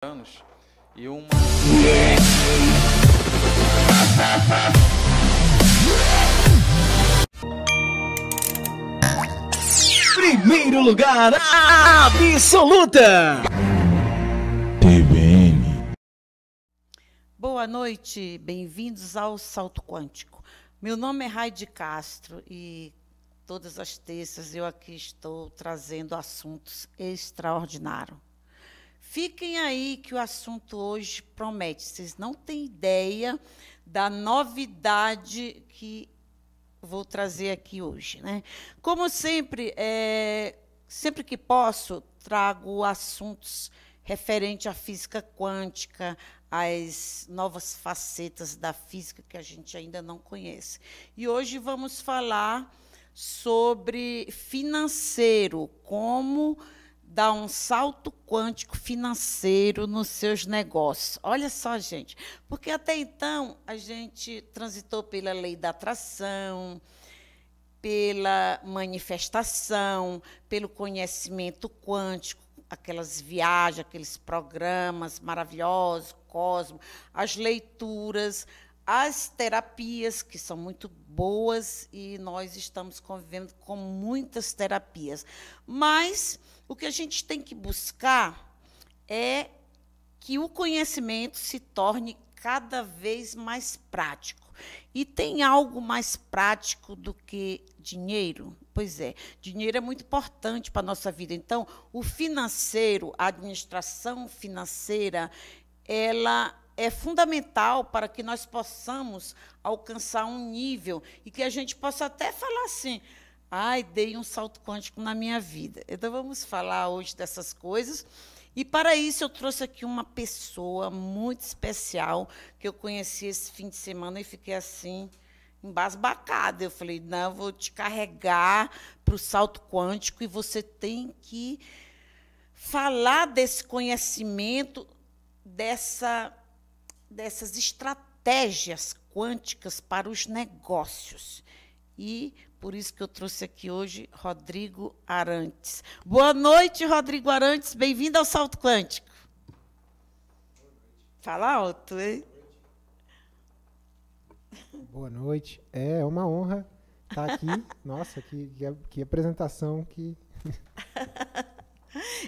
anos e uma. Primeiro lugar absoluta! TVN. Boa noite, bem-vindos ao Salto Quântico. Meu nome é Raide Castro e todas as terças eu aqui estou trazendo assuntos extraordinários Fiquem aí que o assunto hoje promete. Vocês não têm ideia da novidade que vou trazer aqui hoje. Né? Como sempre, é, sempre que posso, trago assuntos referentes à física quântica, às novas facetas da física que a gente ainda não conhece. E hoje vamos falar sobre financeiro, como dar um salto quântico financeiro nos seus negócios. Olha só, gente, porque até então a gente transitou pela lei da atração, pela manifestação, pelo conhecimento quântico, aquelas viagens, aqueles programas maravilhosos, Cosmo, as leituras, as terapias, que são muito boas, e nós estamos convivendo com muitas terapias. Mas o que a gente tem que buscar é que o conhecimento se torne cada vez mais prático. E tem algo mais prático do que dinheiro? Pois é, dinheiro é muito importante para a nossa vida. Então, o financeiro, a administração financeira, ela é fundamental para que nós possamos alcançar um nível e que a gente possa até falar assim: Ai, dei um salto quântico na minha vida. Então vamos falar hoje dessas coisas. E para isso eu trouxe aqui uma pessoa muito especial que eu conheci esse fim de semana e fiquei assim embasbacada. Eu falei: "Não, eu vou te carregar para o salto quântico e você tem que falar desse conhecimento dessa dessas estratégias quânticas para os negócios". E por isso que eu trouxe aqui hoje Rodrigo Arantes. Boa noite, Rodrigo Arantes. Bem-vindo ao Salto Quântico. Fala alto, hein? Boa noite. É uma honra estar tá aqui. Nossa, que, que apresentação que.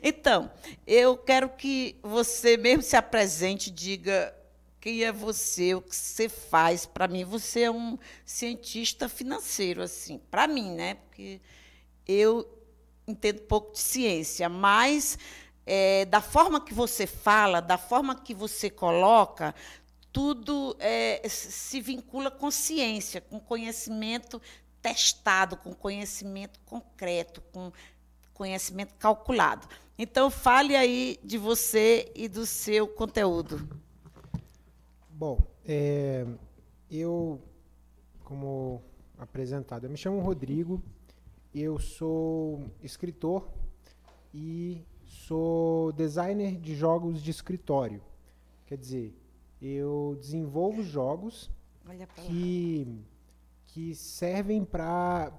Então, eu quero que você mesmo se apresente, diga quem é você, o que você faz. Para mim, você é um cientista financeiro, assim, para mim, né? Porque eu entendo pouco de ciência, mas é, da forma que você fala, da forma que você coloca, tudo é, se vincula com ciência, com conhecimento testado, com conhecimento concreto, com conhecimento calculado. Então, fale aí de você e do seu conteúdo. Bom, é, eu, como apresentado, eu me chamo Rodrigo, eu sou escritor e sou designer de jogos de escritório. Quer dizer, eu desenvolvo jogos que, que servem para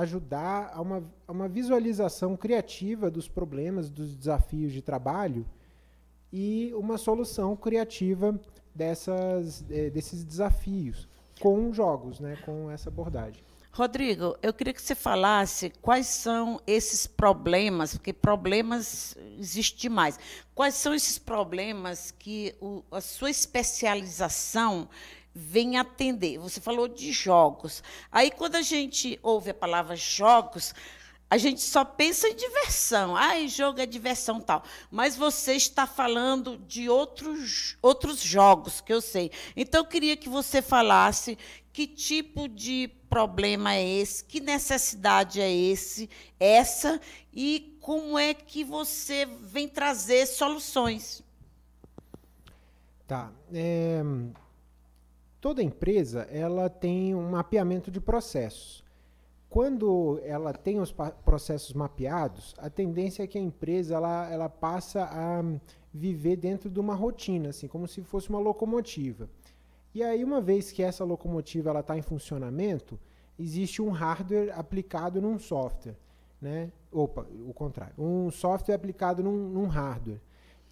ajudar a uma, a uma visualização criativa dos problemas, dos desafios de trabalho e uma solução criativa dessas, eh, desses desafios com jogos, né, com essa abordagem. Rodrigo, eu queria que você falasse quais são esses problemas, porque problemas existem mais. Quais são esses problemas que o, a sua especialização vem atender? Você falou de jogos. Aí quando a gente ouve a palavra jogos, a gente só pensa em diversão. Ai, jogo é diversão tal. Mas você está falando de outros, outros jogos, que eu sei. Então, eu queria que você falasse que tipo de problema é esse, que necessidade é esse, essa, e como é que você vem trazer soluções. Tá. É... Toda empresa ela tem um mapeamento de processos quando ela tem os processos mapeados, a tendência é que a empresa ela, ela passa a viver dentro de uma rotina, assim, como se fosse uma locomotiva. E aí, uma vez que essa locomotiva ela está em funcionamento, existe um hardware aplicado num software, né? Opa, o contrário, um software aplicado num, num hardware.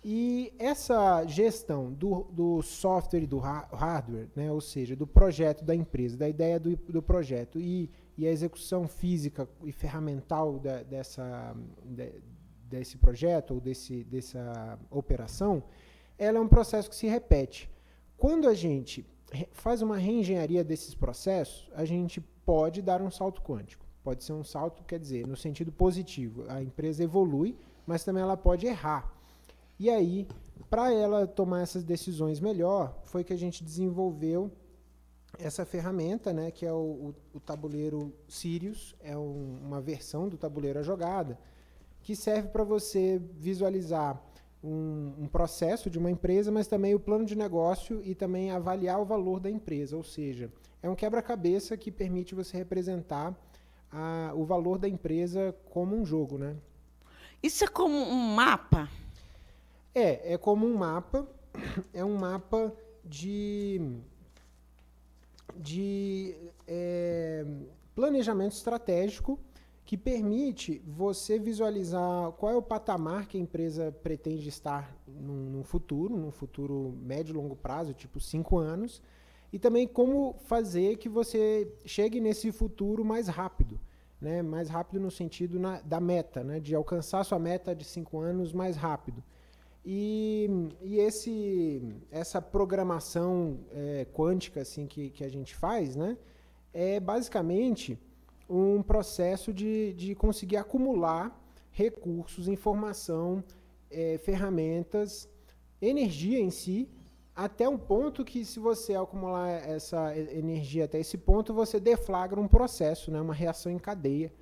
E essa gestão do, do software e do hardware, né, ou seja, do projeto da empresa, da ideia do, do projeto e, e a execução física e ferramental da, dessa, de, desse projeto ou desse, dessa operação, ela é um processo que se repete. Quando a gente faz uma reengenharia desses processos, a gente pode dar um salto quântico. Pode ser um salto, quer dizer, no sentido positivo. A empresa evolui, mas também ela pode errar. E aí, para ela tomar essas decisões melhor, foi que a gente desenvolveu essa ferramenta, né, que é o, o, o tabuleiro Sirius, é um, uma versão do tabuleiro a jogada, que serve para você visualizar um, um, processo de uma empresa, mas também o plano de negócio e também avaliar o valor da empresa. Ou seja, é um quebra-cabeça que permite você representar a, o valor da empresa como um jogo, né? Isso é como um mapa? É, é como um mapa, é um mapa de, de é, planejamento estratégico que permite você visualizar qual é o patamar que a empresa pretende estar no futuro, num futuro médio e longo prazo, tipo cinco anos, e também como fazer que você chegue nesse futuro mais rápido. Né? Mais rápido no sentido na, da meta, né? de alcançar sua meta de cinco anos mais rápido. E, e esse, essa programação é, quântica assim, que, que a gente faz né, é basicamente um processo de, de conseguir acumular recursos, informação, é, ferramentas, energia em si, até um ponto que se você acumular essa energia até esse ponto, você deflagra um processo, né, uma reação em cadeia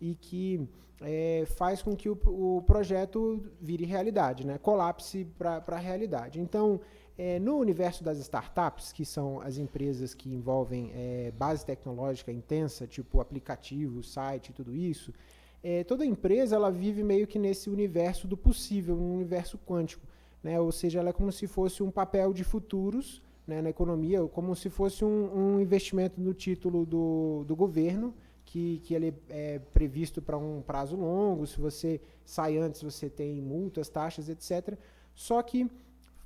e que é, faz com que o, o, projeto vire realidade, né? colapse para a realidade. Então, é, no universo das startups, que são as empresas que envolvem é, base tecnológica intensa, tipo aplicativo, site, tudo isso, é, toda empresa ela vive meio que nesse universo do possível, um universo quântico. Né? Ou seja, ela é como se fosse um papel de futuros né, na economia, como se fosse um, um investimento no título do, do governo, que, que ele é previsto para um prazo longo, se você sai antes você tem multas, taxas, etc. Só que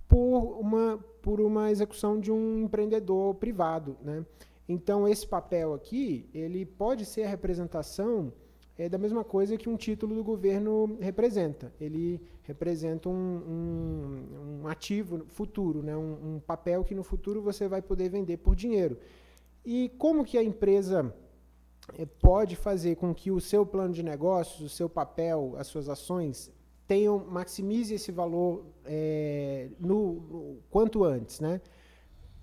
por uma, por uma execução de um empreendedor privado. Né? Então, esse papel aqui, ele pode ser a representação é, da mesma coisa que um título do governo representa. Ele representa um, um, um ativo futuro, né? Um, um papel que no futuro você vai poder vender por dinheiro. E como que a empresa eh, pode fazer com que o seu plano de negócios, o seu papel, as suas ações tenham maximize esse valor é, no, no, quanto antes, né?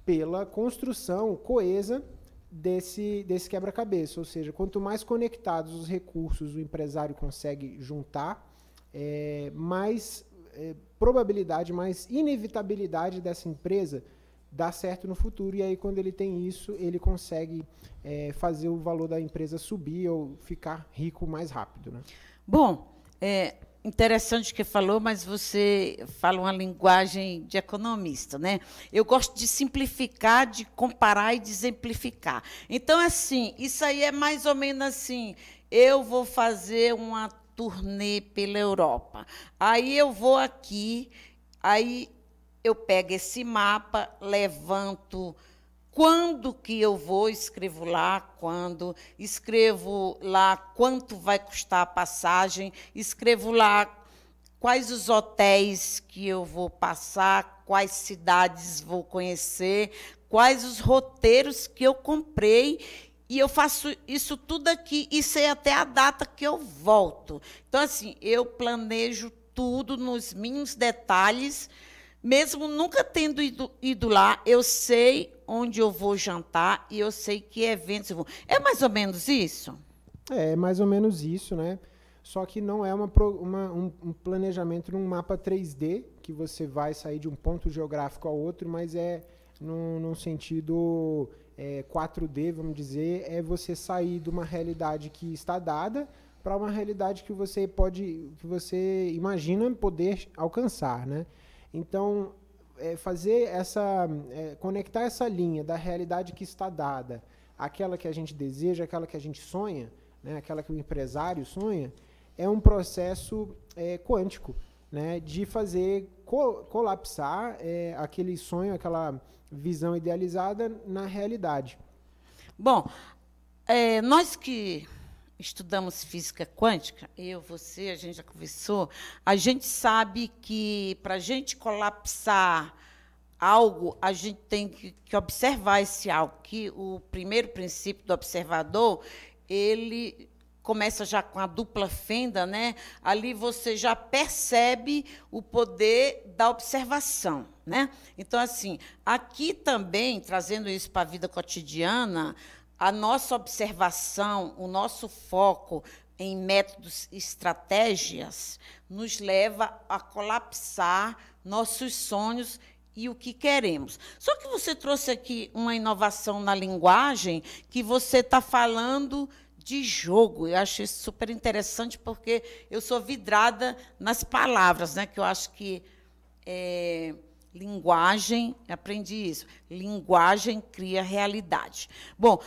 Pela construção coesa desse desse quebra-cabeça, ou seja, quanto mais conectados os recursos o empresário consegue juntar, é, mais é, probabilidade, mais inevitabilidade dessa empresa dá certo no futuro. E aí, quando ele tem isso, ele consegue é, fazer o valor da empresa subir ou ficar rico mais rápido. Né? Bom, é interessante que falou, mas você fala uma linguagem de economista, né? Eu gosto de simplificar, de comparar e de exemplificar. Então, assim, isso aí é mais ou menos assim. Eu vou fazer uma turnê pela Europa. Aí eu vou aqui, aí eu pego esse mapa, levanto quando que eu vou, escrevo lá quando, escrevo lá quanto vai custar a passagem, escrevo lá quais os hotéis que eu vou passar, quais cidades vou conhecer, quais os roteiros que eu comprei. E eu faço isso tudo aqui e sei é até a data que eu volto. Então, assim, eu planejo tudo nos mínimos detalhes mesmo nunca tendo ido, ido lá, eu sei onde eu vou jantar e eu sei que eventos eu vou. É mais ou menos isso? É, é mais ou menos isso, né? Só que não é uma, uma, um, um planejamento num mapa 3D, que você vai sair de um ponto geográfico a outro, mas é num, num sentido é, 4D, vamos dizer, é você sair de uma realidade que está dada para uma realidade que você pode, que você imagina poder alcançar, né? Então, é fazer essa. É, conectar essa linha da realidade que está dada, aquela que a gente deseja, aquela que a gente sonha, né, aquela que o empresário sonha, é um processo é, quântico, né, de fazer co colapsar é, aquele sonho, aquela visão idealizada na realidade. Bom, é, nós que estudamos física quântica, eu, você, a gente já conversou, a gente sabe que para a gente colapsar algo, a gente tem que, que, observar esse algo, que o primeiro princípio do observador, ele começa já com a dupla fenda, né? Ali você já percebe o poder da observação, né? Então assim, aqui também trazendo isso para a vida cotidiana, a nossa observação, o nosso foco em métodos e estratégias nos leva a colapsar nossos sonhos e o que queremos. Só que você trouxe aqui uma inovação na linguagem que você está falando de jogo. Eu acho isso super interessante porque eu sou vidrada nas palavras, né? Que eu acho que é, linguagem, aprendi isso. Linguagem cria realidade. Bom,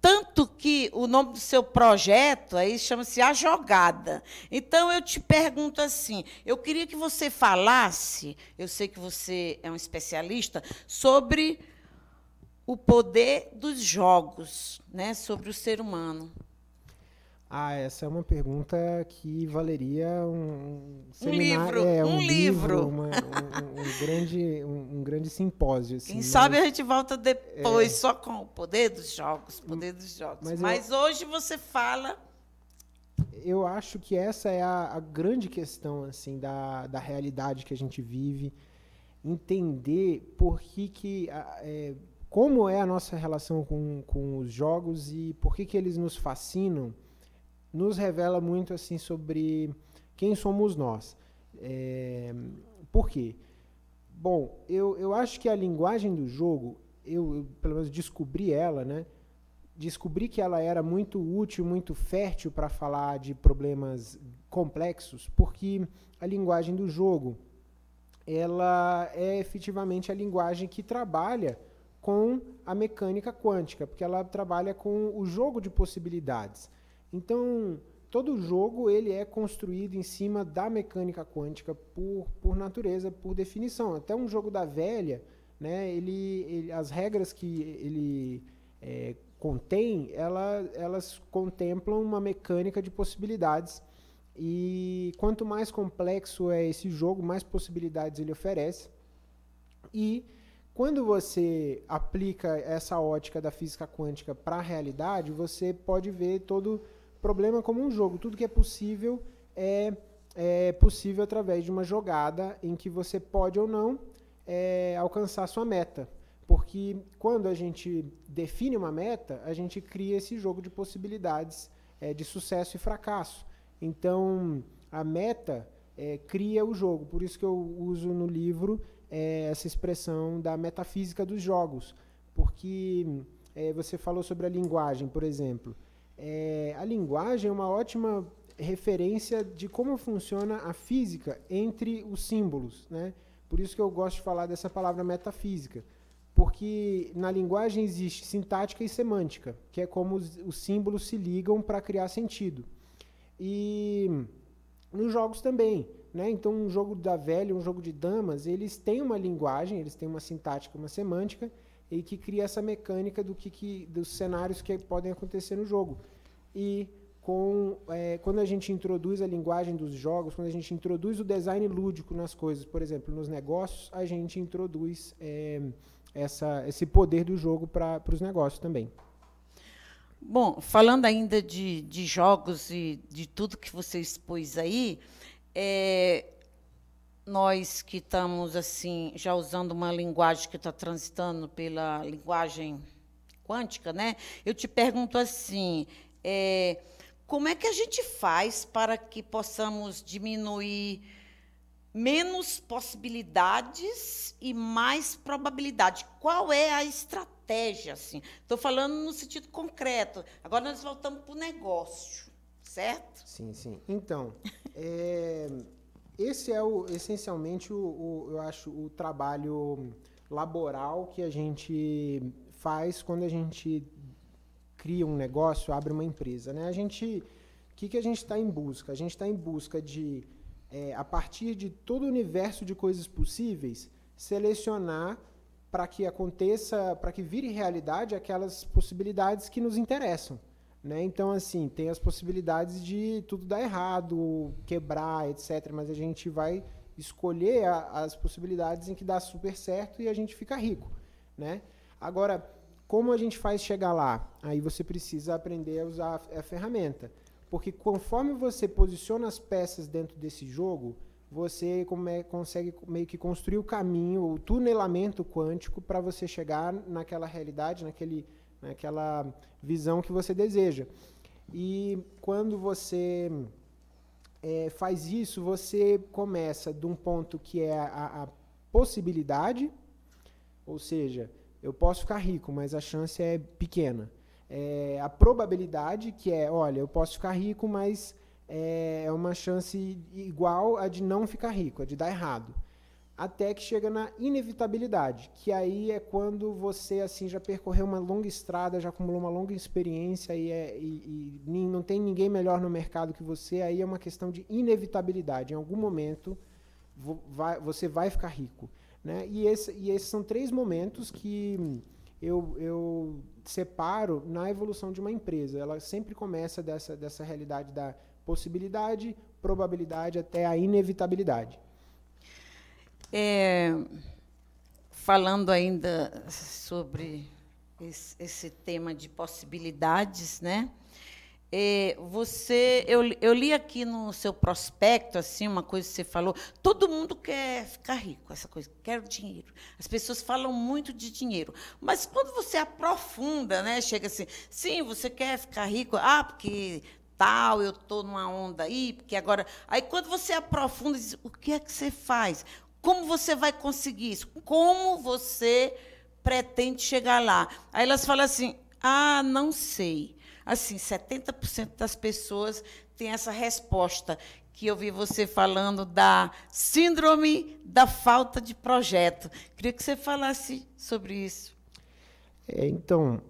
tanto que o nome do seu projeto aí chama-se A Jogada. Então eu te pergunto assim, eu queria que você falasse, eu sei que você é um especialista, sobre o poder dos jogos, né, sobre o ser humano. Ah, essa é uma pergunta que valeria um, um, um livro, é, um, um, livro, livro uma, um, grande, um, grande simpósio. Assim, Quem mas... sabe a gente volta depois é... só com o poder dos jogos, poder dos jogos. Mas, mas eu... hoje você fala. Eu acho que essa é a, a grande questão assim da, da realidade que a gente vive, entender por que que é, como é a nossa relação com, com os jogos e por que que eles nos fascinam nos revela muito assim sobre quem somos nós. É, por quê? Bom, eu, eu acho que a linguagem do jogo, eu, eu pelo menos descobri ela, né? Descobri que ela era muito útil, muito fértil para falar de problemas complexos, porque a linguagem do jogo, ela é efetivamente a linguagem que trabalha com a mecânica quântica, porque ela trabalha com o jogo de possibilidades. Então, todo jogo ele é construído em cima da mecânica quântica por, por natureza, por definição. Até um jogo da velha, né, ele, ele as regras que ele é, contém, ela, elas contemplam uma mecânica de possibilidades. E quanto mais complexo é esse jogo, mais possibilidades ele oferece. E quando você aplica essa ótica da física quântica para a realidade, você pode ver todo problema como um jogo. Tudo que é possível é, é possível através de uma jogada em que você pode ou não é, alcançar sua meta. Porque quando a gente define uma meta, a gente cria esse jogo de possibilidades é, de sucesso e fracasso. Então, a meta é, cria o jogo. Por isso que eu uso no livro é, essa expressão da metafísica dos jogos. Porque é, você falou sobre a linguagem, por exemplo é, a linguagem é uma ótima referência de como funciona a física entre os símbolos, né? Por isso que eu gosto de falar dessa palavra metafísica, porque na linguagem existe sintática e semântica, que é como os, os símbolos se ligam para criar sentido. E nos jogos também, né? Então um jogo da velha, um jogo de damas, eles têm uma linguagem, eles têm uma sintática, uma semântica, e que cria essa mecânica do que, que dos cenários que podem acontecer no jogo. E com, é, quando a gente introduz a linguagem dos jogos, quando a gente introduz o design lúdico nas coisas, por exemplo, nos negócios, a gente introduz é, essa, esse poder do jogo para os negócios também. Bom, falando ainda de, de jogos e de tudo que você expôs aí, é, nós que estamos assim já usando uma linguagem que está transitando pela linguagem quântica, né? Eu te pergunto assim, é, como é que a gente faz para que possamos diminuir menos possibilidades e mais probabilidade? Qual é a estratégia? Assim, estou falando no sentido concreto. Agora nós voltamos para o negócio, certo? Sim, sim. Então, é esse é o, essencialmente o, o, eu acho o trabalho laboral que a gente faz quando a gente cria um negócio, abre uma empresa, né? A gente, o que, que a gente está em busca? A gente está em busca de, é, a partir de todo o universo de coisas possíveis, selecionar para que aconteça, para que vire realidade aquelas possibilidades que nos interessam. Né? Então, assim, tem as possibilidades de tudo dar errado, quebrar, etc. Mas a gente vai escolher a, as possibilidades em que dá super certo e a gente fica rico. Né? Agora, como a gente faz chegar lá? Aí você precisa aprender a usar a, a ferramenta. Porque conforme você posiciona as peças dentro desse jogo, você come, consegue meio que construir o caminho, o tunelamento quântico para você chegar naquela realidade, naquele né, aquela visão que você deseja. E quando você é, faz isso, você começa de um ponto que é a, a possibilidade, ou seja, eu posso ficar rico, mas a chance é pequena. É, a probabilidade, que é, olha, eu posso ficar rico, mas é, é uma chance igual a de não ficar rico, a de dar errado até que chega na inevitabilidade, que aí é quando você assim já percorreu uma longa estrada, já acumulou uma longa experiência e, é, e, e não tem ninguém melhor no mercado que você, aí é uma questão de inevitabilidade. Em algum momento vo, vai, você vai ficar rico. Né? E, esse, e esses são três momentos que eu, eu separo na evolução de uma empresa. Ela sempre começa dessa, dessa realidade da possibilidade, probabilidade até a inevitabilidade. É, falando ainda sobre esse, esse, tema de possibilidades, né? É, você, eu, eu li aqui no seu prospecto assim uma coisa que você falou. Todo mundo quer ficar rico, essa coisa, quero dinheiro. As pessoas falam muito de dinheiro, mas quando você aprofunda, né, chega assim, sim, você quer ficar rico, ah, porque tal, eu estou numa onda aí, porque agora. Aí quando você aprofunda, diz, o que é que você faz? Como você vai conseguir isso? Como você pretende chegar lá? Aí elas falam assim: ah, não sei. Assim, 70% das pessoas têm essa resposta que eu vi você falando da síndrome da falta de projeto. Queria que você falasse sobre isso. É, então,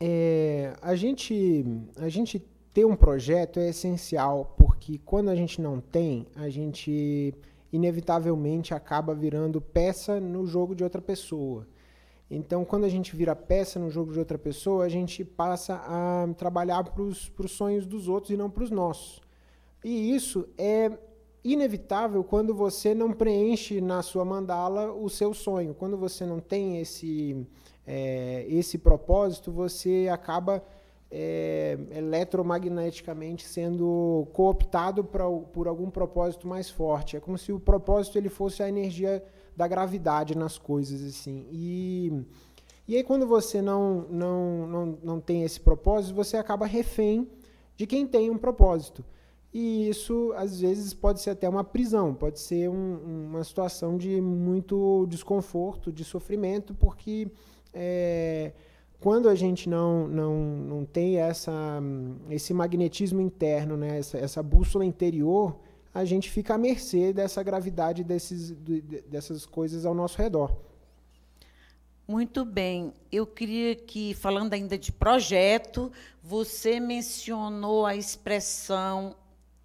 é, a gente a gente ter um projeto é essencial porque quando a gente não tem, a gente inevitavelmente acaba virando peça no jogo de outra pessoa. Então, quando a gente vira peça no jogo de outra pessoa, a gente passa a trabalhar para os sonhos dos outros e não para os nossos. E isso é inevitável quando você não preenche na sua mandala o seu sonho. Quando você não tem esse, é, esse propósito, você acaba é, eletromagneticamente sendo cooptado pra, por algum propósito mais forte. É como se o propósito ele fosse a energia da gravidade nas coisas assim. E e aí quando você não não não, não tem esse propósito, você acaba refém de quem tem um propósito. E isso, às vezes, pode ser até uma prisão, pode ser um, uma situação de muito desconforto, de sofrimento, porque é, quando a gente não, não, não tem essa, esse magnetismo interno, né, essa, essa bússola interior, a gente fica à mercê dessa gravidade desses, dessas coisas ao nosso redor. Muito bem. Eu queria que, falando ainda de projeto, você mencionou a expressão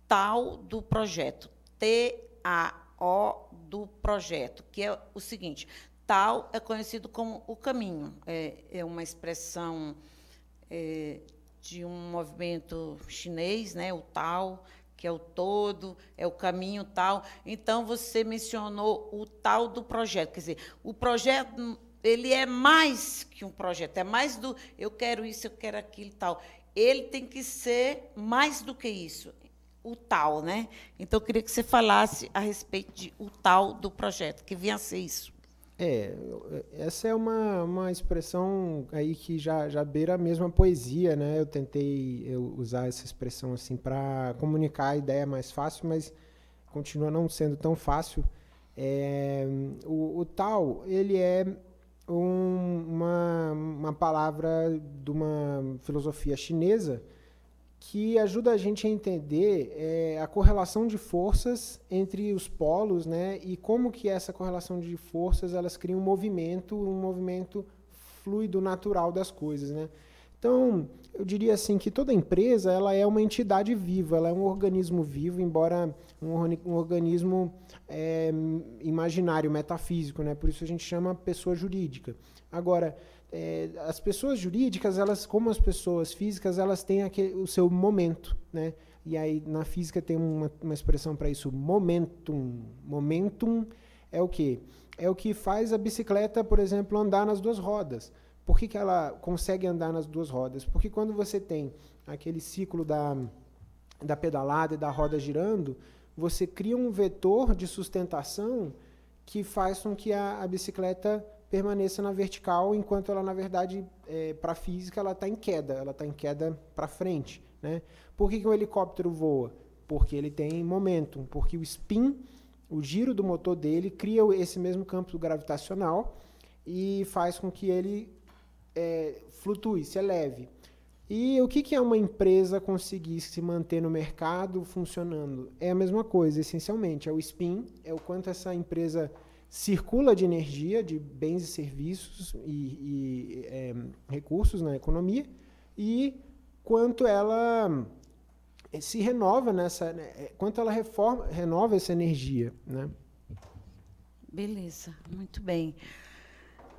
tal do projeto, T-A-O do projeto, que é o seguinte: tal é conhecido como o caminho. É, é uma expressão é, de um movimento chinês, né, o tal, que é o todo, é o caminho tal. Então, você mencionou o tal do projeto. Quer dizer, o projeto ele é mais que um projeto, é mais do eu quero isso, eu quero aquilo e tal. Ele tem que ser mais do que isso, o tal, né? Então eu queria que você falasse a respeito de o tal do projeto, que vinha a ser isso. É, essa é uma, uma expressão aí que já, já beira mesmo a poesia, né? Eu tentei eu usar essa expressão assim para comunicar a ideia mais fácil, mas continua não sendo tão fácil. É, o, o, tal, ele é um, uma, uma palavra de uma filosofia chinesa que ajuda a gente a entender é, a correlação de forças entre os polos, né, e como que essa correlação de forças elas criam um movimento, um movimento fluido natural das coisas, né? Então, eu diria assim que toda empresa ela é uma entidade viva, ela é um organismo vivo, embora um, organismo é, imaginário, metafísico, né? Por isso a gente chama pessoa jurídica. Agora, é, as pessoas jurídicas, elas, como as pessoas físicas, elas têm aquele, o seu momento, né? E aí na física tem uma, uma expressão para isso, momentum. Momentum é o que É o que faz a bicicleta, por exemplo, andar nas duas rodas. Por que, que ela consegue andar nas duas rodas? Porque quando você tem aquele ciclo da, da pedalada e da roda girando, você cria um vetor de sustentação que faz com que a, a bicicleta permaneça na vertical, enquanto ela, na verdade, é, para física, ela está em queda, ela está em queda para frente. Né? Por que, que um helicóptero voa? Porque ele tem momentum, porque o spin, o giro do motor dele, cria esse mesmo campo gravitacional e faz com que ele é, flutue, se eleve. E o que, que é uma empresa conseguir se manter no mercado funcionando? É a mesma coisa, essencialmente. É o spin, é o quanto essa empresa circula de energia, de bens e serviços e, e é, recursos na economia, e quanto ela eh, se renova nessa, né, eh, quanto ela reforma, renova essa energia, né? Beleza, muito bem.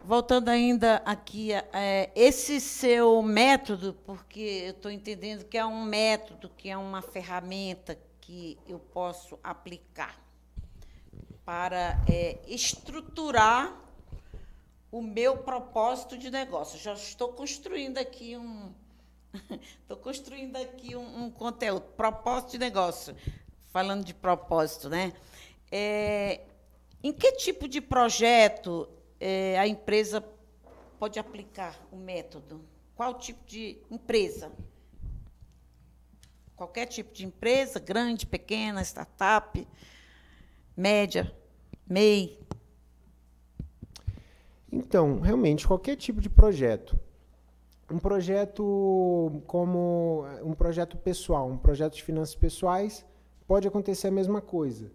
Voltando ainda aqui, é, esse seu método, porque eu estou entendendo que é um método, que é uma ferramenta que eu posso aplicar para é, estruturar o meu propósito de negócio. Já estou construindo aqui um estou construindo aqui um, um, conteúdo, propósito de negócio. Falando de propósito, né? É, em que tipo de projeto é, a empresa pode aplicar o método? Qual tipo de empresa? Qualquer tipo de empresa, grande, pequena, startup média, MEI? Então, realmente, qualquer tipo de projeto. Um projeto como um projeto pessoal, um projeto de finanças pessoais, pode acontecer a mesma coisa.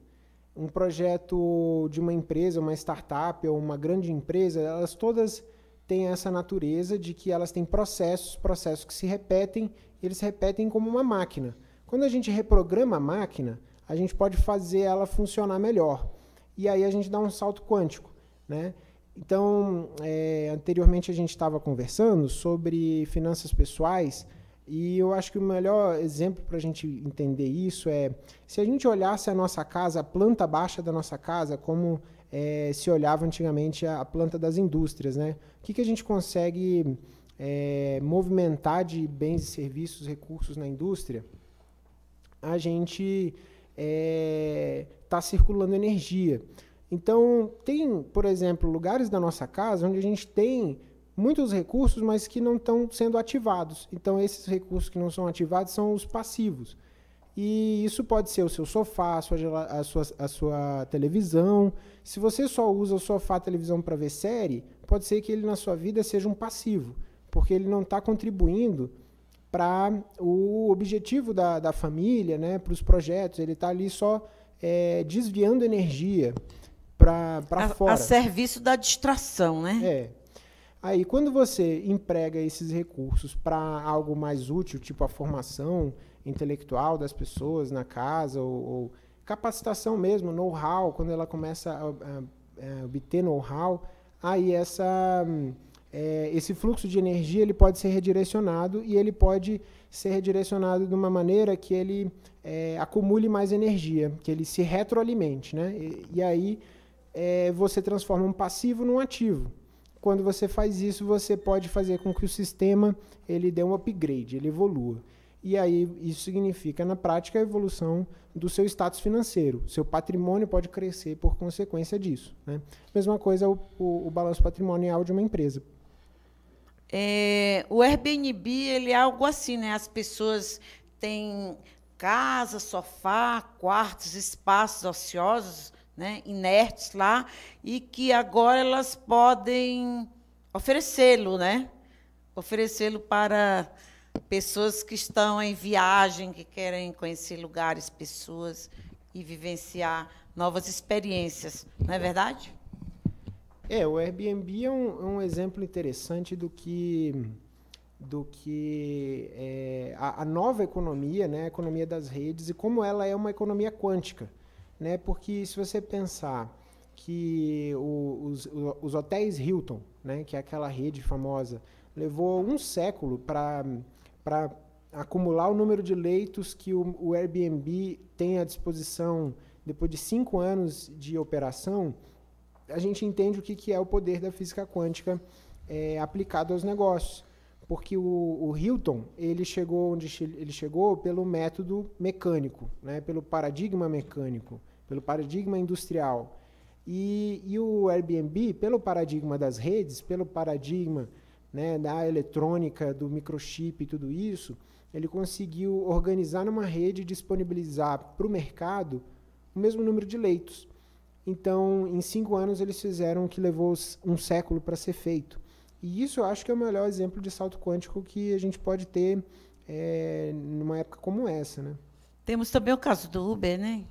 Um projeto de uma empresa, uma startup ou uma grande empresa, elas todas têm essa natureza de que elas têm processos, processos que se repetem, eles se repetem como uma máquina. Quando a gente reprograma a máquina, a gente pode fazer ela funcionar melhor. E aí a gente dá um salto quântico, né? Então, é, anteriormente a gente estava conversando sobre finanças pessoais e eu acho que o melhor exemplo para a gente entender isso é se a gente olhasse a nossa casa, a planta baixa da nossa casa, como é, se olhava antigamente a, planta das indústrias, né? O que, que a gente consegue é, movimentar de bens e serviços, recursos na indústria? A gente está é, tá circulando energia. Então, tem, por exemplo, lugares da nossa casa onde a gente tem muitos recursos, mas que não estão sendo ativados. Então, esses recursos que não são ativados são os passivos. E isso pode ser o seu sofá, a sua, a sua, a sua televisão. Se você só usa o sofá, a televisão para ver série, pode ser que ele na sua vida seja um passivo, porque ele não está contribuindo para o objetivo da, da família, né, para os projetos. Ele está ali só é, desviando energia para fora. A serviço da distração, né? É. Aí, quando você emprega esses recursos para algo mais útil, tipo a formação intelectual das pessoas na casa, ou, ou capacitação mesmo, know-how, quando ela começa a, a, a é, obter know-how, aí essa hum, é, esse fluxo de energia ele pode ser redirecionado e ele pode ser redirecionado de uma maneira que ele é, acumule mais energia, que ele se retroalimente. Né? E, e aí é, você transforma um passivo num ativo. Quando você faz isso, você pode fazer com que o sistema ele dê um upgrade, ele evolua. E aí isso significa, na prática, a evolução do seu status financeiro. Seu patrimônio pode crescer por consequência disso. Né? Mesma coisa o, o, o balanço patrimonial de uma empresa. É, o Airbnb ele é algo assim, né? As pessoas têm casa, sofá, quartos, espaços ociosos, né? inertes lá, e que agora elas podem oferecê-lo, né? Oferecê-lo para pessoas que estão em viagem, que querem conhecer lugares, pessoas e vivenciar novas experiências, não é verdade? É, o Airbnb é um, é um exemplo interessante do que do que é, a, a, nova economia, né, a economia das redes e como ela é uma economia quântica, né? Porque se você pensar que o, os, os hotéis Hilton, né, que é aquela rede famosa, levou um século para para acumular o número de leitos que o, o Airbnb tem à disposição depois de cinco anos de operação a gente entende o que, que é o poder da física quântica é, aplicado aos negócios. Porque o, o, Hilton ele chegou onde ele chegou pelo método mecânico, né, pelo paradigma mecânico, pelo paradigma industrial. E, e o Airbnb, pelo paradigma das redes, pelo paradigma né, da eletrônica, do microchip e tudo isso, ele conseguiu organizar numa rede e disponibilizar para o mercado o mesmo número de leitos. Então, em cinco anos, eles fizeram o que levou um século para ser feito. E isso eu acho que é o melhor exemplo de salto quântico que a gente pode ter é, numa época como essa. Né? Temos também o caso do Uber, né?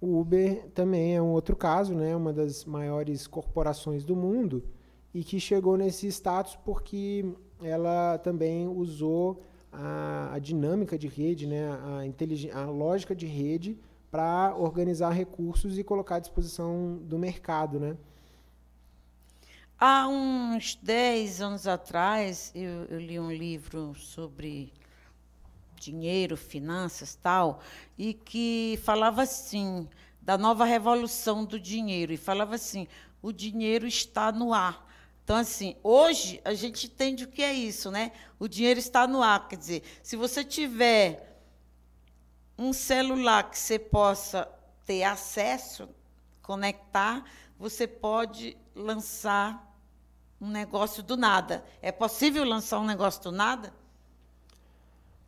O Uber também é um outro caso, né? uma das maiores corporações do mundo e que chegou nesse status porque ela também usou a, a dinâmica de rede, né? a, a lógica de rede para organizar recursos e colocar à disposição do mercado, né? Há uns 10 anos atrás, eu, eu, li um livro sobre dinheiro, finanças, tal, e que falava assim, da nova revolução do dinheiro, e falava assim, o dinheiro está no ar. Então, assim, hoje a gente entende o que é isso, né? O dinheiro está no ar, quer dizer, se você tiver um celular que você possa ter acesso, conectar, você pode lançar um negócio do nada. É possível lançar um negócio do nada?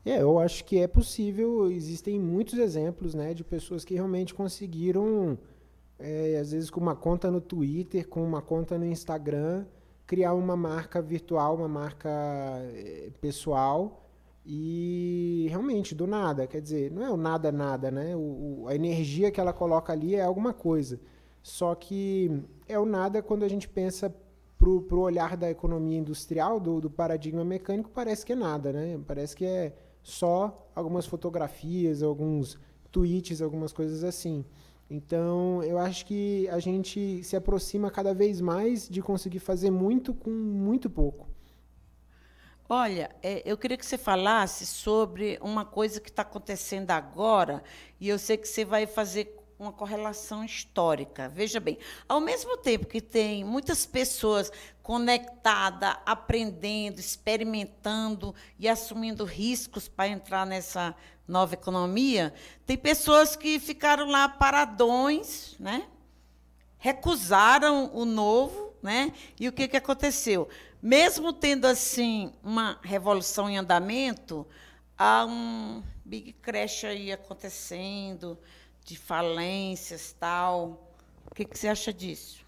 É, eu acho que é possível. Existem muitos exemplos né, de pessoas que realmente conseguiram, é, às vezes com uma conta no Twitter, com uma conta no Instagram, criar uma marca virtual, uma marca é, pessoal e realmente, do nada, quer dizer, não é o nada, nada, né? O, o, a energia que ela coloca ali é alguma coisa. Só que é o nada quando a gente pensa pro, pro olhar da economia industrial, do, do paradigma mecânico, parece que é nada, né? Parece que é só algumas fotografias, alguns tweets, algumas coisas assim. Então, eu acho que a gente se aproxima cada vez mais de conseguir fazer muito com muito pouco. Olha, é, eu queria que você falasse sobre uma coisa que está acontecendo agora, e eu sei que você vai fazer uma correlação histórica. Veja bem, ao mesmo tempo que tem muitas pessoas conectadas, aprendendo, experimentando e assumindo riscos para entrar nessa nova economia, tem pessoas que ficaram lá paradões, né? recusaram o novo, né? e o que, que aconteceu? mesmo tendo assim uma revolução em andamento, há um big crash aí acontecendo de falências tal. O que, que você acha disso?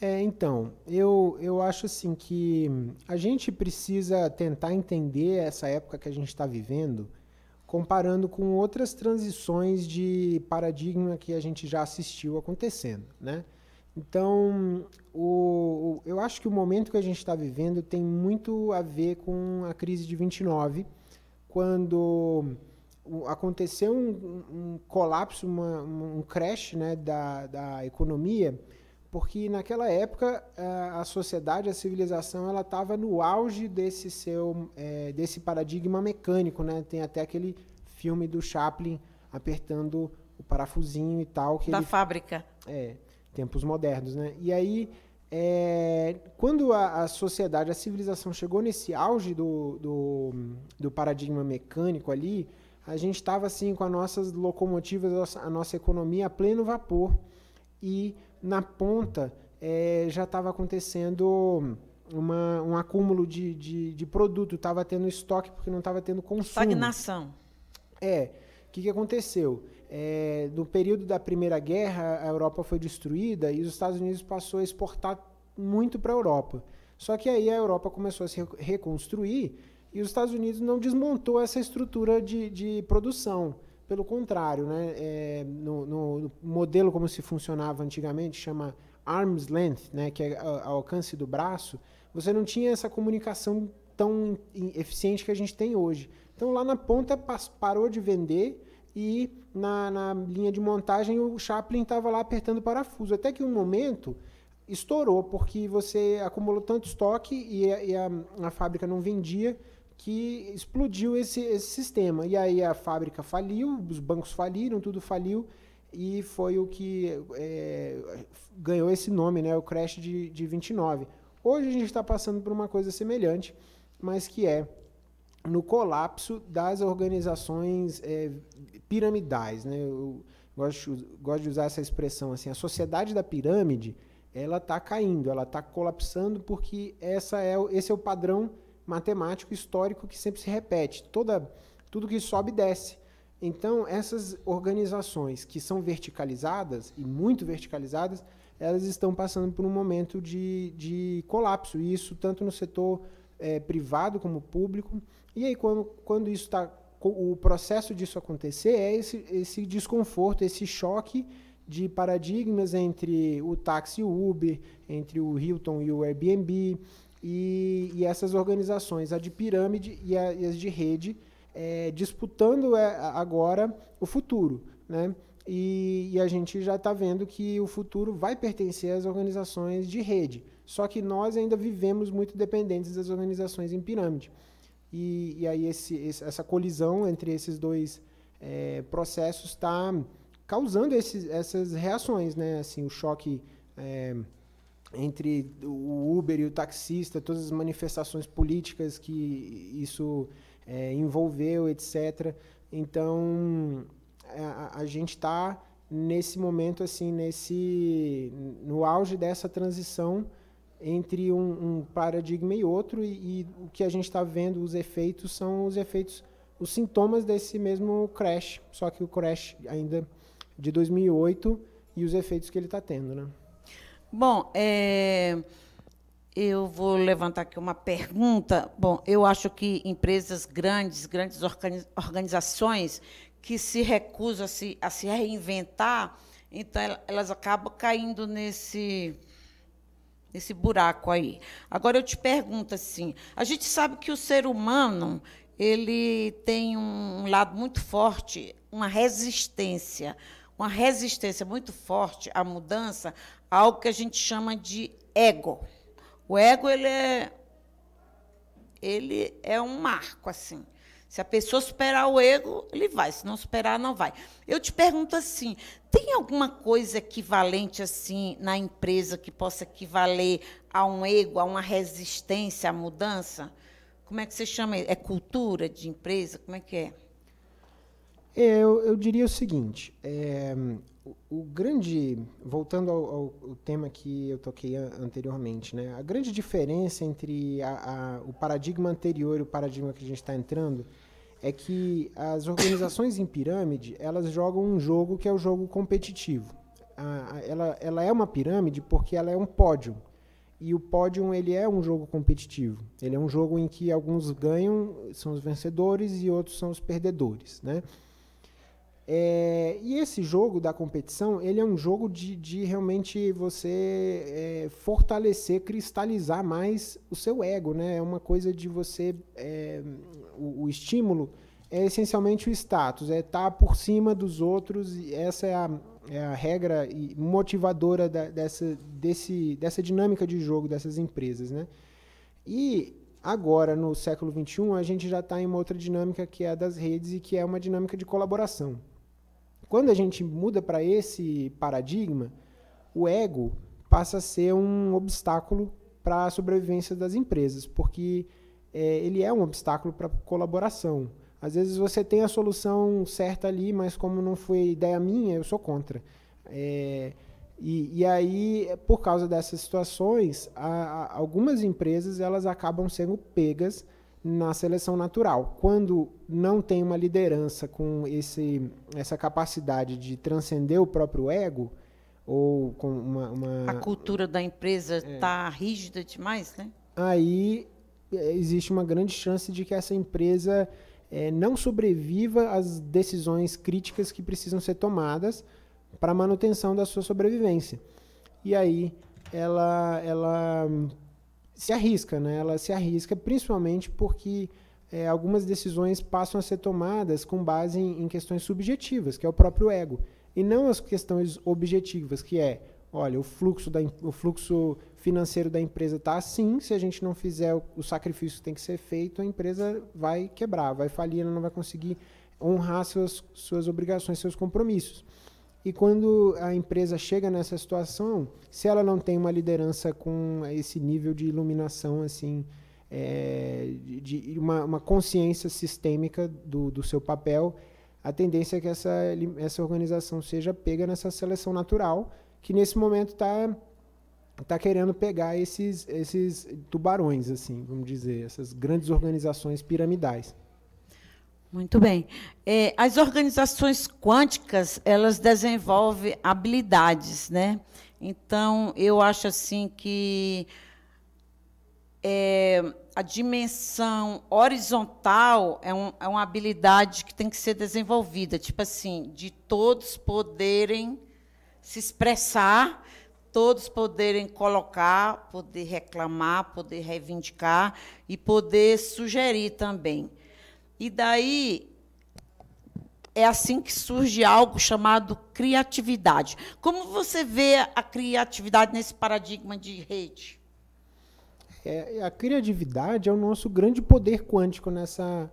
É, então, eu, eu acho assim que a gente precisa tentar entender essa época que a gente está vivendo, comparando com outras transições de paradigma que a gente já assistiu acontecendo, né? Então, o, o, eu acho que o momento que a gente está vivendo tem muito a ver com a crise de 29, quando aconteceu um, um colapso, uma, um crash né, da, da economia, porque naquela época a, sociedade, a civilização, ela estava no auge desse seu é, desse paradigma mecânico, né? Tem até aquele filme do Chaplin apertando o parafusinho e tal que da ele, fábrica. É, tempos modernos, né? E aí, é, quando a, a, sociedade, a civilização chegou nesse auge do, do, do paradigma mecânico ali, a gente estava assim com as nossas locomotivas, a nossa economia a pleno vapor e na ponta é, já estava acontecendo uma, um acúmulo de, de, de produto, estava tendo estoque porque não estava tendo consumo. Estagnação. É. O que, que aconteceu? É, no período da Primeira Guerra, a Europa foi destruída e os Estados Unidos passou a exportar muito para a Europa. Só que aí a Europa começou a se reconstruir e os Estados Unidos não desmontou essa estrutura de, de produção. Pelo contrário, né? É, no, no, modelo como se funcionava antigamente, chama arm's length, né? que é alcance do braço, você não tinha essa comunicação tão eficiente que a gente tem hoje. Então, lá na ponta, parou de vender e na, na linha de montagem o Chaplin estava lá apertando o parafuso. Até que um momento estourou, porque você acumulou tanto estoque e, a, e a, a fábrica não vendia que explodiu esse, esse sistema. E aí a fábrica faliu, os bancos faliram, tudo faliu e foi o que é, ganhou esse nome, né, o crash de, de 29. Hoje a gente está passando por uma coisa semelhante, mas que é no colapso das organizações é, piramidais. Né? Eu gosto, gosto de usar essa expressão assim, a sociedade da pirâmide ela está caindo, ela está colapsando porque essa é, esse é o padrão matemático histórico que sempre se repete. Toda, tudo que sobe desce. Então essas organizações que são verticalizadas e muito verticalizadas, elas estão passando por um momento de, de colapso. E isso tanto no setor é, privado como público. E aí, quando, quando isso está. O processo disso acontecer é esse, esse desconforto, esse choque de paradigmas entre o táxi e o Uber, entre o Hilton e o Airbnb, e, e essas organizações, a de pirâmide e, a, e as de rede, é, disputando é, agora o futuro. Né? E, e, a gente já está vendo que o futuro vai pertencer às organizações de rede. Só que nós ainda vivemos muito dependentes das organizações em pirâmide. E, e aí esse, esse, essa colisão entre esses dois é, processos está causando esses, essas reações, né? Assim, o choque é, entre o Uber e o taxista, todas as manifestações políticas que isso é, envolveu, etc. Então, a, a gente está nesse momento assim, nesse no auge dessa transição entre um, um paradigma e outro, e, e o que a gente está vendo, os efeitos, são os efeitos, os sintomas desse mesmo crash, só que o crash ainda de 2008 e os efeitos que ele está tendo. Né? Bom, é, eu vou levantar aqui uma pergunta. Bom, eu acho que empresas grandes, grandes organizações que se recusam a se, a se reinventar, então elas acabam caindo nesse nesse buraco aí. Agora eu te pergunto assim, a gente sabe que o ser humano ele tem um lado muito forte, uma resistência, uma resistência muito forte à mudança, algo que a gente chama de ego. O ego ele é ele é um marco assim. Se a pessoa superar o ego, ele vai. Se não superar, não vai. Eu te pergunto assim: tem alguma coisa equivalente assim na empresa que possa equivaler a um ego, a uma resistência à mudança? Como é que você chama? É cultura de empresa? Como é que é? Eu, eu diria o seguinte: é, o, grande, voltando ao, ao, ao, tema que eu toquei anteriormente, né? A grande diferença entre a, a, o paradigma anterior e o paradigma que a gente está entrando é que as organizações em pirâmide elas jogam um jogo que é o jogo competitivo. A, ela, ela é uma pirâmide porque ela é um pódio e o pódio ele é um jogo competitivo. Ele é um jogo em que alguns ganham, são os vencedores e outros são os perdedores, né? É, e esse jogo da competição, ele é um jogo de, de realmente você é, fortalecer, cristalizar mais o seu ego, né? É uma coisa de você... É, o, o, estímulo é essencialmente o status, é estar tá por cima dos outros, e essa é a, é a regra motivadora da, dessa, desse, dessa dinâmica de jogo dessas empresas, né? E agora, no século XXI, a gente já está em uma outra dinâmica que é a das redes e que é uma dinâmica de colaboração. Quando a gente muda para esse paradigma, o ego passa a ser um obstáculo para a sobrevivência das empresas, porque é, ele é um obstáculo para colaboração. Às vezes você tem a solução certa ali, mas como não foi ideia minha, eu sou contra. É, e, e, aí, por causa dessas situações, a, a, algumas empresas elas acabam sendo pegas na seleção natural. Quando não tem uma liderança com esse, essa capacidade de transcender o próprio ego, ou com uma. uma... A cultura da empresa está é. Tá rígida demais, né? Aí é, existe uma grande chance de que essa empresa é, não sobreviva às decisões críticas que precisam ser tomadas para manutenção da sua sobrevivência. E aí ela, ela se arrisca, né? Ela se arrisca principalmente porque é, algumas decisões passam a ser tomadas com base em, em, questões subjetivas, que é o próprio ego, e não as questões objetivas, que é, olha, o fluxo, da, o fluxo financeiro da empresa está assim, se a gente não fizer o, o sacrifício que tem que ser feito, a empresa vai quebrar, vai falir, ela não vai conseguir honrar suas, suas obrigações, seus compromissos. E quando a empresa chega nessa situação, se ela não tem uma liderança com esse nível de iluminação, assim, é, de, de uma, uma, consciência sistêmica do, do seu papel, a tendência é que essa, essa organização seja pega nessa seleção natural, que nesse momento está tá querendo pegar esses, esses tubarões, assim, vamos dizer, essas grandes organizações piramidais. Muito bem. É, as organizações quânticas, elas desenvolvem habilidades, né? Então, eu acho assim que é, a dimensão horizontal é, um, é, uma habilidade que tem que ser desenvolvida, tipo assim, de todos poderem se expressar, todos poderem colocar, poder reclamar, poder reivindicar e poder sugerir também. E daí é assim que surge algo chamado criatividade. Como você vê a criatividade nesse paradigma de rede? É, é, a criatividade é o nosso grande poder quântico nessa,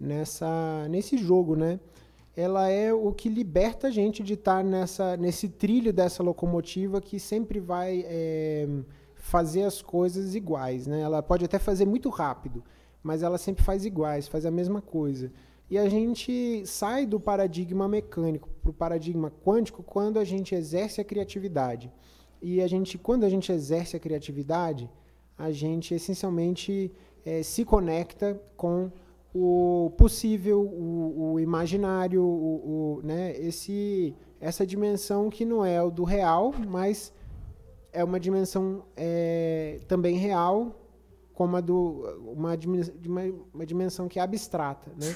nessa, nesse jogo, né? Ela é o que liberta a gente de estar tá nessa, nesse trilho dessa locomotiva que sempre vai é, fazer as coisas iguais, né? Ela pode até fazer muito rápido, mas ela sempre faz iguais, faz a mesma coisa. E a gente sai do paradigma mecânico para o paradigma quântico quando a gente exerce a criatividade. E a gente, quando a gente exerce a criatividade, a gente essencialmente é, se conecta com o possível, o, o imaginário, o, o, né, esse, essa dimensão que não é o do real, mas é uma dimensão é, também real como a do uma, de uma, uma dimensão que é abstrata, né?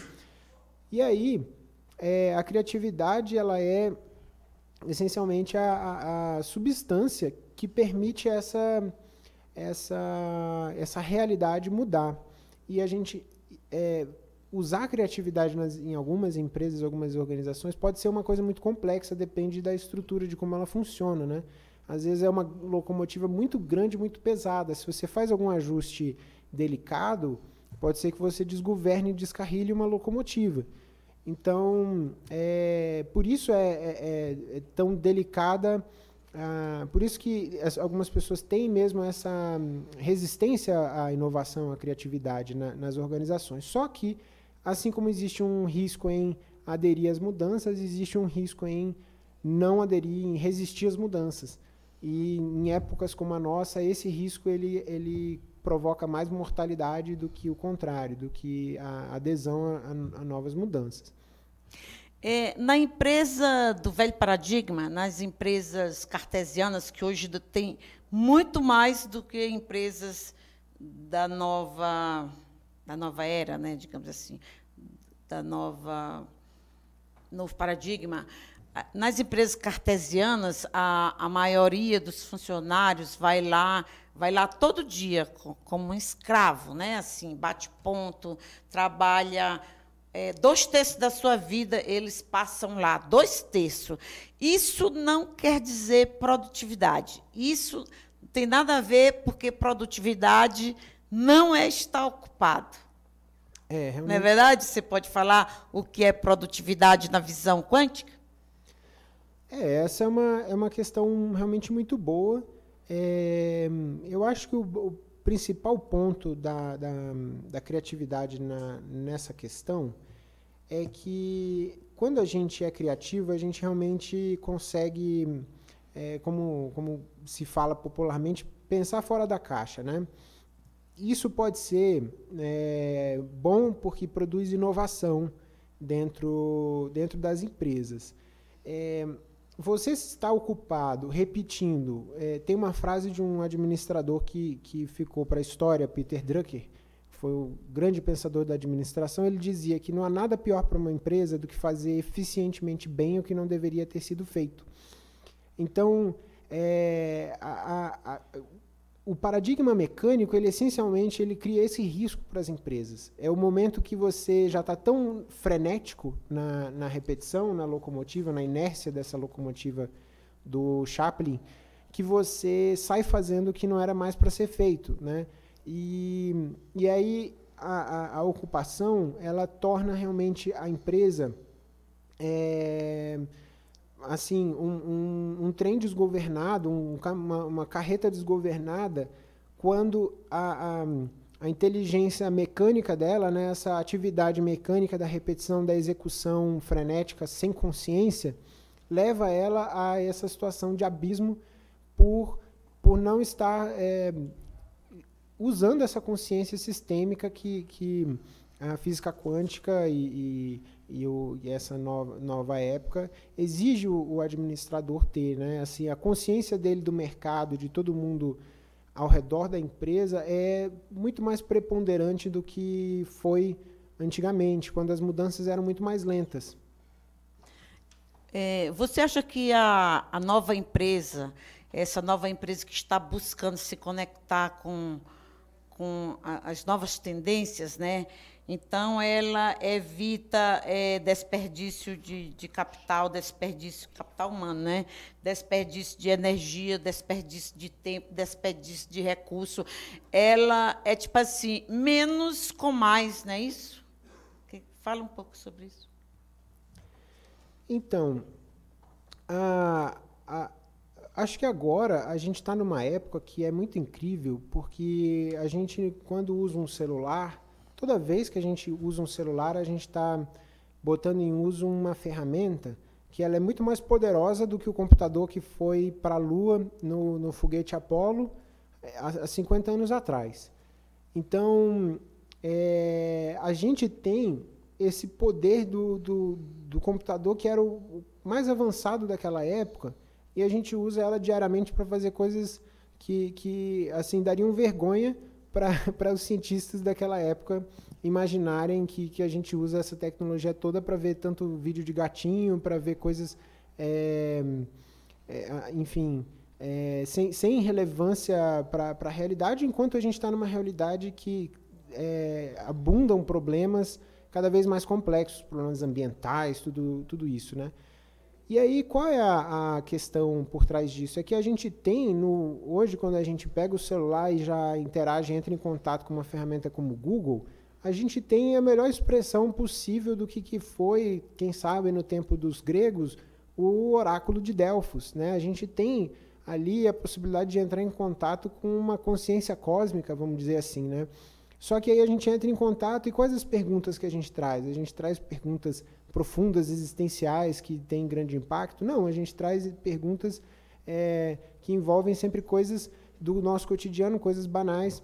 E aí é, a criatividade ela é essencialmente a, a, substância que permite essa essa essa realidade mudar e a gente é, usar a criatividade nas, em algumas empresas, algumas organizações pode ser uma coisa muito complexa, depende da estrutura de como ela funciona, né? às vezes é uma locomotiva muito grande, muito pesada. Se você faz algum ajuste delicado, pode ser que você desgoverne e descarrilhe uma locomotiva. Então, é, por isso é, é, é, é tão delicada, ah, por isso que algumas pessoas têm mesmo essa hum, resistência à inovação, à criatividade na, nas organizações. Só que, assim como existe um risco em aderir às mudanças, existe um risco em não aderir, em resistir às mudanças. E em épocas como a nossa, esse risco ele, ele provoca mais mortalidade do que o contrário, do que a adesão a, a novas mudanças. É, na empresa do velho paradigma, nas empresas cartesianas, que hoje tem muito mais do que empresas da nova, da nova era, né, digamos assim, da nova novo paradigma, nas empresas cartesianas, a, a maioria dos funcionários vai lá, vai lá todo dia como um escravo, né? Assim, bate ponto, trabalha. É, dois terços da sua vida eles passam lá, dois terços. Isso não quer dizer produtividade. Isso tem nada a ver, porque produtividade não é estar ocupado. É, realmente... Não é verdade? Você pode falar o que é produtividade na visão quântica? É, essa é uma, é uma questão realmente muito boa. É, eu acho que o, o principal ponto da, da, da criatividade na, nessa questão é que quando a gente é criativo, a gente realmente consegue, é, como, como se fala popularmente, pensar fora da caixa, né? Isso pode ser é, bom porque produz inovação dentro, dentro das empresas. É, você está ocupado repetindo. É, tem uma frase de um administrador que, que ficou para a história, Peter Drucker, que foi o grande pensador da administração. Ele dizia que não há nada pior para uma empresa do que fazer eficientemente bem o que não deveria ter sido feito. Então, é, a, a, a, o paradigma mecânico, ele essencialmente ele cria esse risco para as empresas. É o momento que você já está tão frenético na, na repetição, na locomotiva, na inércia dessa locomotiva do Chaplin, que você sai fazendo o que não era mais para ser feito, né? E, e aí a, a, a ocupação ela torna realmente a empresa é, assim, um, um, um trem desgovernado, um, uma, uma, carreta desgovernada, quando a, a, a, inteligência mecânica dela, né, essa atividade mecânica da repetição, da execução frenética sem consciência, leva ela a essa situação de abismo por, por não estar é, usando essa consciência sistêmica que, que é a física quântica e, e, e, o, e essa nova, nova época exige o, o, administrador ter, né? Assim, a consciência dele do mercado, de todo mundo ao redor da empresa é muito mais preponderante do que foi antigamente, quando as mudanças eram muito mais lentas. É, você acha que a, a nova empresa, essa nova empresa que está buscando se conectar com, com a, as novas tendências, né? Então, ela evita é, desperdício de, de, capital, desperdício capital humano, né? desperdício de energia, desperdício de tempo, desperdício de recurso. Ela é tipo assim, menos com mais, não é isso? Fala um pouco sobre isso. Então, a, a, acho que agora a gente está numa época que é muito incrível, porque a gente, quando usa um celular Toda vez que a gente usa um celular, a gente está botando em uso uma ferramenta que ela é muito mais poderosa do que o computador que foi para a Lua no, no foguete Apollo eh, há 50 anos atrás. Então, é, a gente tem esse poder do, do, do, computador que era o mais avançado daquela época e a gente usa ela diariamente para fazer coisas que, que assim dariam vergonha para os cientistas daquela época imaginarem que, que a gente usa essa tecnologia toda para ver tanto vídeo de gatinho, para ver coisas, é, é, enfim, é, sem, sem relevância para a realidade, enquanto a gente está numa realidade que é, abundam problemas cada vez mais complexos, problemas ambientais, tudo, tudo isso, né? E aí, qual é a, a, questão por trás disso? É que a gente tem, no, hoje, quando a gente pega o celular e já interage, entra em contato com uma ferramenta como o Google, a gente tem a melhor expressão possível do que, que foi, quem sabe, no tempo dos gregos, o oráculo de Delfos. Né? A gente tem ali a possibilidade de entrar em contato com uma consciência cósmica, vamos dizer assim, né? Só que aí a gente entra em contato e quais as perguntas que a gente traz? A gente traz perguntas profundas, existenciais, que têm grande impacto? Não, a gente traz perguntas é, que envolvem sempre coisas do nosso cotidiano, coisas banais.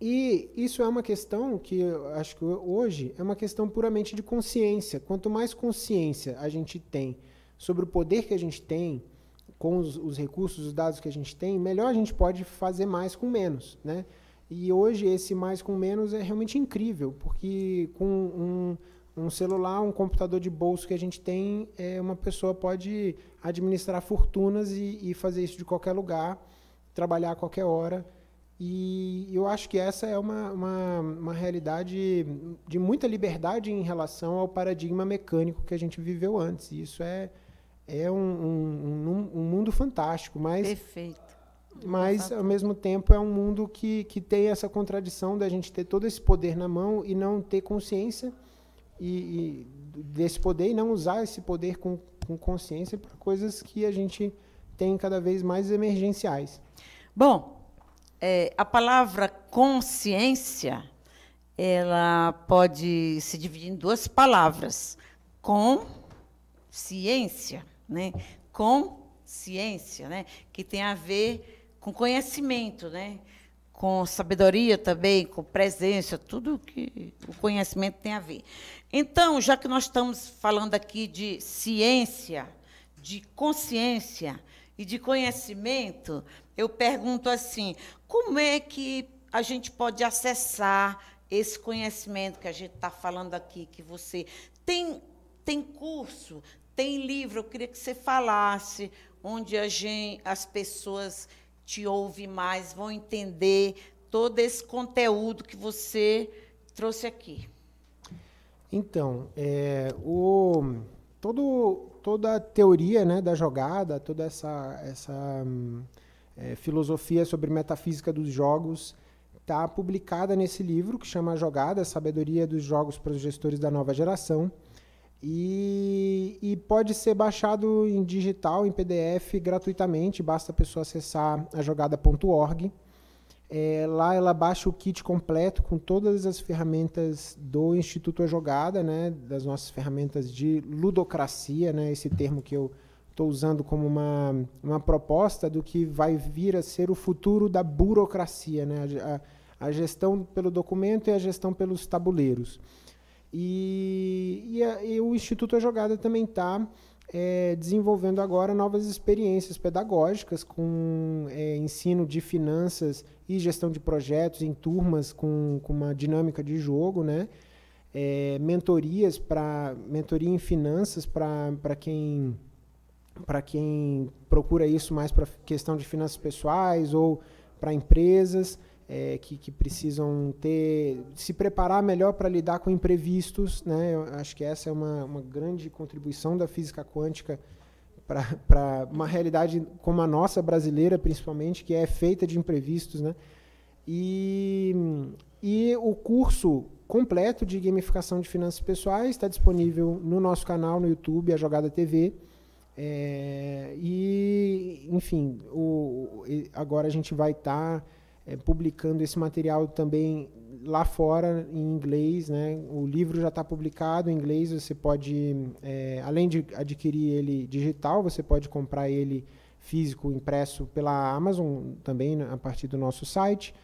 E isso é uma questão que eu acho que hoje é uma questão puramente de consciência. Quanto mais consciência a gente tem sobre o poder que a gente tem, com os, os recursos, os dados que a gente tem, melhor a gente pode fazer mais com menos, né? E hoje esse mais com menos é realmente incrível, porque com um, um celular, um computador de bolso que a gente tem, é, uma pessoa pode administrar fortunas e, e fazer isso de qualquer lugar, trabalhar a qualquer hora. E eu acho que essa é uma, uma, uma, realidade de muita liberdade em relação ao paradigma mecânico que a gente viveu antes. Isso é, é um, um, um, um mundo fantástico, mas Perfeito mas Exato. ao mesmo tempo é um mundo que, que tem essa contradição da gente ter todo esse poder na mão e não ter consciência e, e desse poder e não usar esse poder com, com consciência para coisas que a gente tem cada vez mais emergenciais. Bom, é, a palavra consciência ela pode se dividir em duas palavras: consciência, né? Consciência, né? Que tem a ver com conhecimento, né? com sabedoria também, com presença, tudo que o conhecimento tem a ver. Então, já que nós estamos falando aqui de ciência, de consciência e de conhecimento, eu pergunto assim: como é que a gente pode acessar esse conhecimento que a gente está falando aqui, que você tem tem curso, tem livro, eu queria que você falasse onde gente, as pessoas te ouvem mais, vão entender todo esse conteúdo que você trouxe aqui? Então, é, o, todo, toda a teoria né, da jogada, toda essa, essa é, filosofia sobre metafísica dos jogos está publicada nesse livro que chama Jogada, Sabedoria dos Jogos para os Gestores da Nova Geração. E, e, pode ser baixado em digital, em PDF, gratuitamente. Basta a pessoa acessar a jogada.org. É, lá ela baixa o kit completo com todas as ferramentas do Instituto A Jogada, né, das nossas ferramentas de ludocracia, né, esse termo que eu estou usando como uma, uma proposta do que vai vir a ser o futuro da burocracia, né, a, a gestão pelo documento e a gestão pelos tabuleiros. E, e, e o Instituto A Jogada também está é, desenvolvendo agora novas experiências pedagógicas com é, ensino de finanças e gestão de projetos em turmas com, com uma dinâmica de jogo, né? É, mentorias para mentoria em finanças para quem para quem procura isso mais para questão de finanças pessoais ou para empresas é, que, que, precisam ter se preparar melhor para lidar com imprevistos. Né? Eu acho que essa é uma, uma grande contribuição da física quântica para uma realidade como a nossa brasileira, principalmente, que é feita de imprevistos. Né? E, e o curso completo de gamificação de finanças pessoais está disponível no nosso canal no YouTube, a Jogada TV. É, e, enfim, o, agora a gente vai estar. Tá é, publicando esse material também lá fora em inglês, né? O livro já está publicado em inglês. Você pode, é, além de adquirir ele digital, você pode comprar ele físico impresso pela Amazon também né? a partir do nosso site.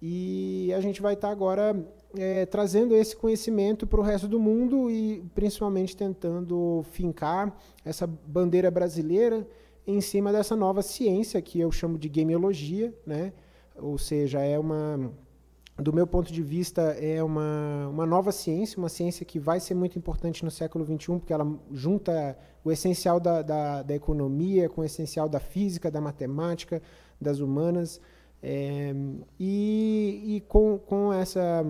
E a gente vai estar tá agora é, trazendo esse conhecimento para o resto do mundo e principalmente tentando fincar essa bandeira brasileira em cima dessa nova ciência que eu chamo de gameologia, né? Ou seja, é uma do meu ponto de vista, é uma, uma nova ciência, uma ciência que vai ser muito importante no século XXI, porque ela junta o essencial da, da, da economia com o essencial da física, da matemática, das humanas. É, e, e com, com essa,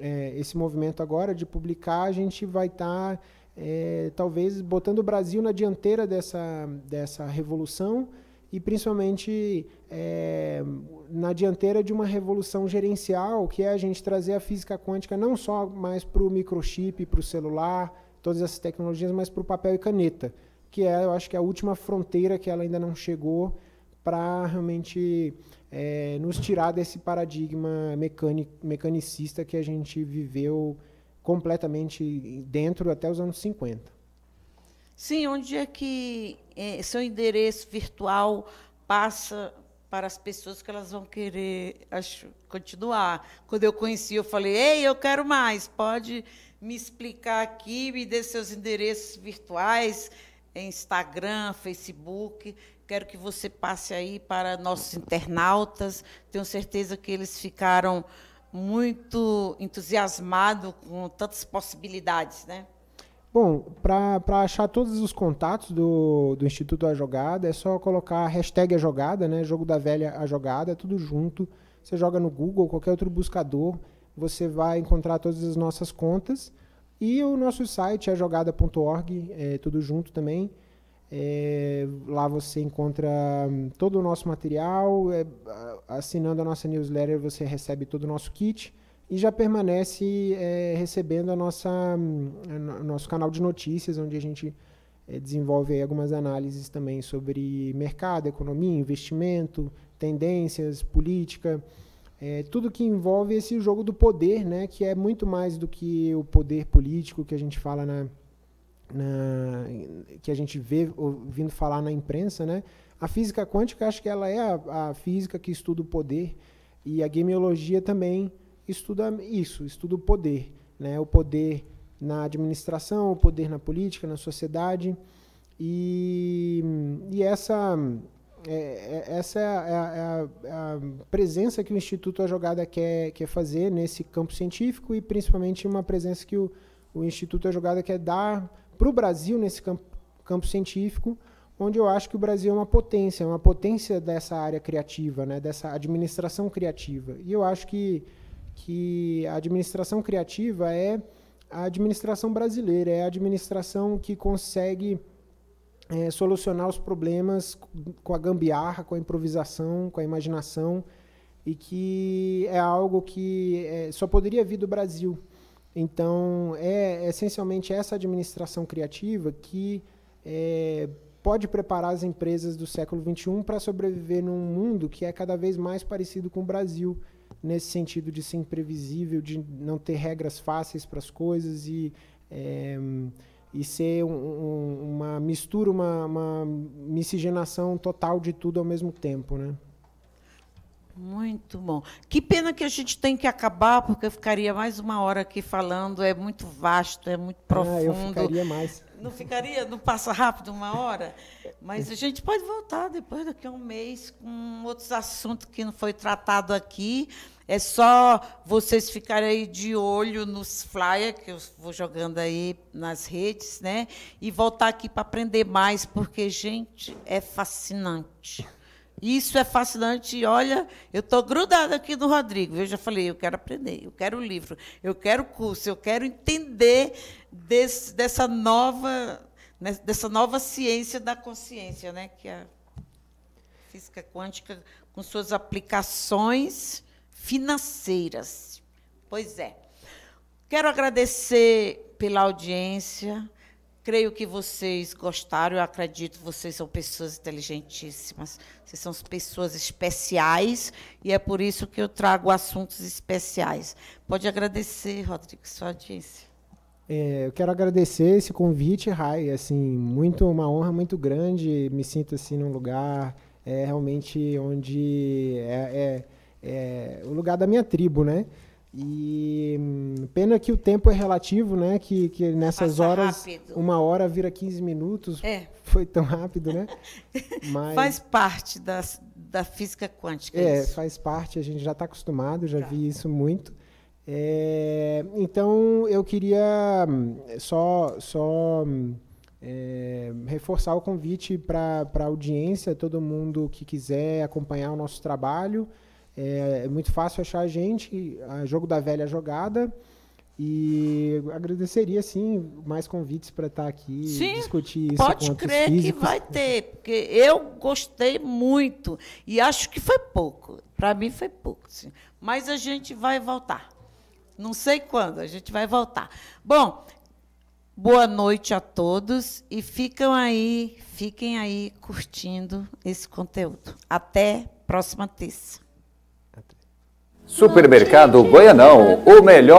é, esse movimento agora de publicar, a gente vai estar, tá, é, talvez, botando o Brasil na dianteira dessa, dessa revolução e principalmente é, na dianteira de uma revolução gerencial, que é a gente trazer a física quântica não só mais para o microchip, para o celular, todas essas tecnologias, mas para o papel e caneta, que é, eu acho que, é a última fronteira que ela ainda não chegou para realmente é, nos tirar desse paradigma mecânico, mecanicista que a gente viveu completamente dentro até os anos 50. Sim, onde é que é, seu endereço virtual passa para as pessoas que elas vão querer acho, continuar? Quando eu conheci, eu falei, ei, eu quero mais, pode me explicar aqui, me dê seus endereços virtuais, é, Instagram, Facebook. Quero que você passe aí para nossos internautas. Tenho certeza que eles ficaram muito entusiasmados com tantas possibilidades, né? Bom, para achar todos os contatos do, do Instituto A Jogada, é só colocar a hashtag A Jogada, né? Jogo da Velha A Jogada, tudo junto. Você joga no Google, qualquer outro buscador, você vai encontrar todas as nossas contas. E o nosso site, ajogada.org, é tudo junto também. É, lá você encontra hum, todo o nosso material. É, assinando a nossa newsletter, você recebe todo o nosso kit e já permanece é, recebendo a nossa, hum, a nosso canal de notícias, onde a gente é, desenvolve algumas análises também sobre mercado, economia, investimento, tendências, política, é, tudo que envolve esse jogo do poder, né, que é muito mais do que o poder político que a gente fala na, na que a gente vê ouvindo falar na imprensa, né? A física quântica acho que ela é a, a física que estuda o poder e a gameologia também estuda isso, estuda o poder, né? O poder na administração, o poder na política, na sociedade. E, e essa é, é essa é a, é a, é é a presença que o Instituto A Jogada quer, quer fazer nesse campo científico e principalmente uma presença que o, o Instituto A Jogada quer dar para o Brasil nesse campo, campo científico, onde eu acho que o Brasil é uma potência, uma potência dessa área criativa, né, dessa administração criativa. E eu acho que que a administração criativa é a administração brasileira, é a administração que consegue é, solucionar os problemas com a gambiarra, com a improvisação, com a imaginação, e que é algo que é, só poderia vir do Brasil. Então, é essencialmente essa administração criativa que é, pode preparar as empresas do século XXI para sobreviver num mundo que é cada vez mais parecido com o Brasil nesse sentido de ser imprevisível, de não ter regras fáceis para as coisas e, é, e ser um, um, uma mistura, uma, uma miscigenação total de tudo ao mesmo tempo, né? Muito bom. Que pena que a gente tem que acabar, porque eu ficaria mais uma hora aqui falando. É muito vasto, é muito profundo. Ah, eu ficaria mais. Não ficaria, não passa rápido uma hora? Mas a gente pode voltar depois, daqui a um mês, com outros assuntos que não foi tratado aqui. É só vocês ficarem aí de olho nos flyers que eu vou jogando aí nas redes, né? E voltar aqui para aprender mais, porque, gente, é fascinante. Isso é fascinante. Olha, eu estou grudada aqui no Rodrigo. Eu já falei, eu quero aprender, eu quero o livro, eu quero o curso, eu quero entender desse, dessa nova né, dessa nova ciência da consciência, né, que é a física quântica com suas aplicações financeiras. Pois é. Quero agradecer pela audiência. Creio que vocês gostaram, eu acredito, vocês são pessoas inteligentíssimas, vocês são pessoas especiais, e é por isso que eu trago assuntos especiais. Pode agradecer, Rodrigo, sua audiência. É, eu quero agradecer esse convite, Rai, assim, muito uma honra muito grande, me sinto assim num lugar é, realmente onde é, é, é o lugar da minha tribo, né? E hum, pena que o tempo é relativo, né? Que, que nessas Passa horas, rápido. uma hora vira 15 minutos. É. Foi tão rápido, né? Mas... faz parte das, da física quântica. É, isso. faz parte, a gente já está acostumado, já tá. vi isso muito. É, então, eu queria hum, só, só hum, é, reforçar o convite para a audiência, todo mundo que quiser acompanhar o nosso trabalho. É, é muito fácil achar a gente, a Jogo da Velha Jogada. E agradeceria, sim, mais convites para estar tá aqui sim, discutir isso. Pode crer que vai ter, porque eu gostei muito. E acho que foi pouco. Para mim foi pouco. Sim. Mas a gente vai voltar. Não sei quando, a gente vai voltar. Bom, boa noite a todos e ficam aí, fiquem aí curtindo esse conteúdo. Até próxima terça. Supermercado Goianão, o melhor.